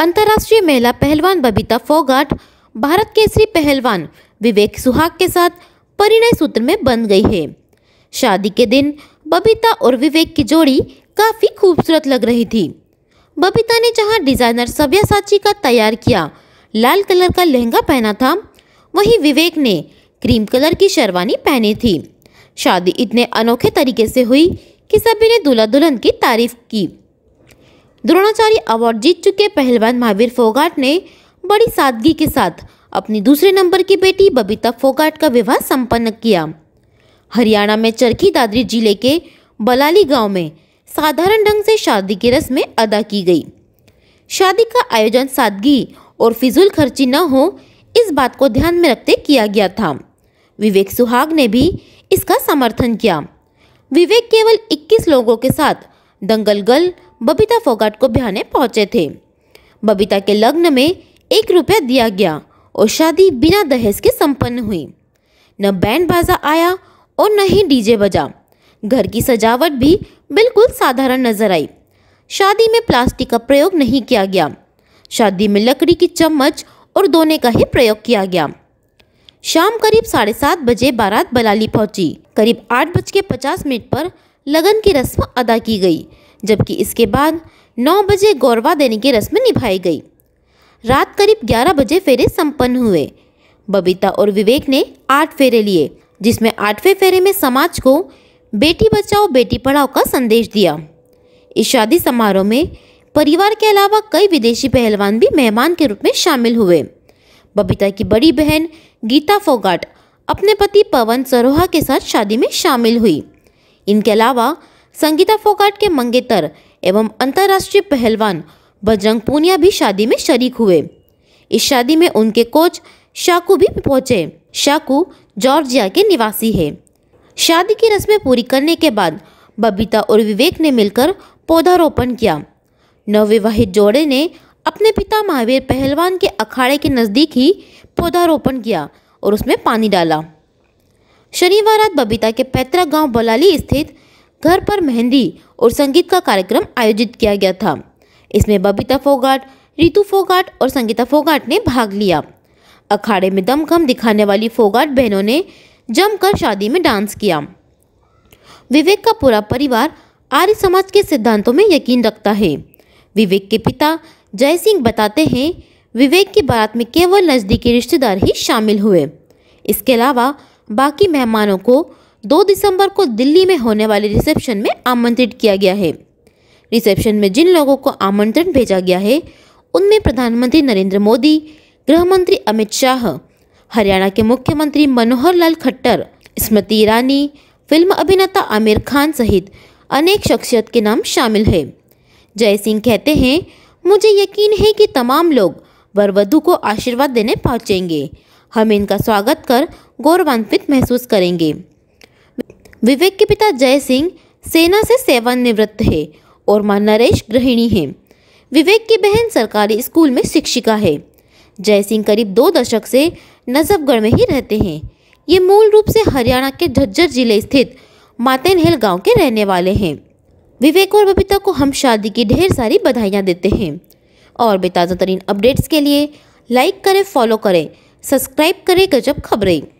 अंतर्राष्ट्रीय महिला पहलवान बबीता फोगाट भारत केसरी पहलवान विवेक सुहाग के साथ परिणय सूत्र में बन गई है शादी के दिन बबीता और विवेक की जोड़ी काफ़ी खूबसूरत लग रही थी बबीता ने जहां डिज़ाइनर साची का तैयार किया लाल कलर का लहंगा पहना था वहीं विवेक ने क्रीम कलर की शेरवानी पहनी थी शादी इतने अनोखे तरीके से हुई कि सभी ने दूल्हा दुल्हन की तारीफ की द्रोणाचार्य अवार्ड जीत चुके पहलवान महावीर फोगाट ने बड़ी सादगी के साथ अपनी दूसरे नंबर की बेटी बबीता फोगाट का विवाह संपन्न किया हरियाणा में चरखी दादरी जिले के बलाली गांव में साधारण ढंग से शादी की रस्में अदा की गई शादी का आयोजन सादगी और फिजूल खर्ची न हो इस बात को ध्यान में रखते किया गया था विवेक सुहाग ने भी इसका समर्थन किया विवेक केवल 21 लोगों के साथ दंगल गर्ल बबीता फोगाट को बिहाने पहुंचे थे बबीता के लग्न में एक रुपया दिया गया और शादी बिना दहेज के संपन्न हुई न बैंड बाजा आया और न ही डीजे बजा घर की सजावट भी बिल्कुल साधारण नजर आई शादी में प्लास्टिक का प्रयोग नहीं किया गया शादी में लकड़ी की चम्मच और दोने का ही प्रयोग किया गया शाम करीब साढ़े सात बजे बारात बलाली पहुंची करीब आठ बज के पचास मिनट पर लगन की रस्म अदा की गई जबकि इसके बाद नौ बजे गौरवा देने की रस्म निभाई गई रात करीब 11 बजे फेरे संपन्न हुए बबीता और विवेक ने आठ फेरे लिए जिसमें आठवें फेरे में समाज को बेटी बचाओ बेटी पढ़ाओ का संदेश दिया इस शादी समारोह में परिवार के अलावा कई विदेशी पहलवान भी मेहमान के रूप में शामिल हुए बबीता की बड़ी बहन गीता फोगाट अपने पति पवन सरोहा के साथ शादी में शामिल हुई इनके अलावा संगीता फोकाट के मंगेतर एवं अंतर्राष्ट्रीय पहलवान बजरंग पूनिया भी शादी में शरीक हुए इस शादी में उनके कोच शाकू भी पहुंचे शाकू जॉर्जिया के निवासी है शादी की रस्में पूरी करने के बाद बबीता और विवेक ने मिलकर पौधारोपण किया नवविवाहित जोड़े ने अपने पिता महावीर पहलवान के अखाड़े के नज़दीक ही पौधारोपण किया और उसमें पानी डाला शनिवार रात बबीता के पैतरा गांव बलाली स्थित घर पर मेहंदी और संगीत का कार्यक्रम आयोजित किया गया था इसमें बबीता फोगाट रितु फोगाट और संगीता फोगाट ने भाग लिया अखाड़े में दमखम दिखाने वाली फोगाट बहनों ने जमकर शादी में डांस किया विवेक का पूरा परिवार आर्य समाज के सिद्धांतों में यकीन रखता है विवेक के पिता जय सिंह बताते हैं विवेक की बारात में केवल नज़दीकी रिश्तेदार ही शामिल हुए इसके अलावा बाकी मेहमानों को दो दिसंबर को दिल्ली में होने वाले रिसेप्शन में आमंत्रित किया गया है रिसेप्शन में जिन लोगों को आमंत्रण भेजा गया है उनमें प्रधानमंत्री नरेंद्र मोदी गृह मंत्री अमित शाह हरियाणा के मुख्यमंत्री मनोहर लाल खट्टर स्मृति ईरानी फिल्म अभिनेता आमिर खान सहित अनेक शख्सियत के नाम शामिल है जय सिंह कहते हैं मुझे यकीन है कि तमाम लोग वर वधु को आशीर्वाद देने पहुँचेंगे हम इनका स्वागत कर गौरवान्वित महसूस करेंगे विवेक के पिता जय सिंह सेना से सेवानिवृत्त है और मां नरेश गृहिणी हैं विवेक की बहन सरकारी स्कूल में शिक्षिका है जय सिंह करीब दो दशक से नजफगढ़ में ही रहते हैं ये मूल रूप से हरियाणा के झज्जर जिले स्थित मातेनहेल गांव के रहने वाले हैं विवेक और बबीता को हम शादी की ढेर सारी बधाइयाँ देते हैं और बेताज़ा तरीन अपडेट्स के लिए लाइक करें फॉलो करें सब्सक्राइब करें गजब खबरें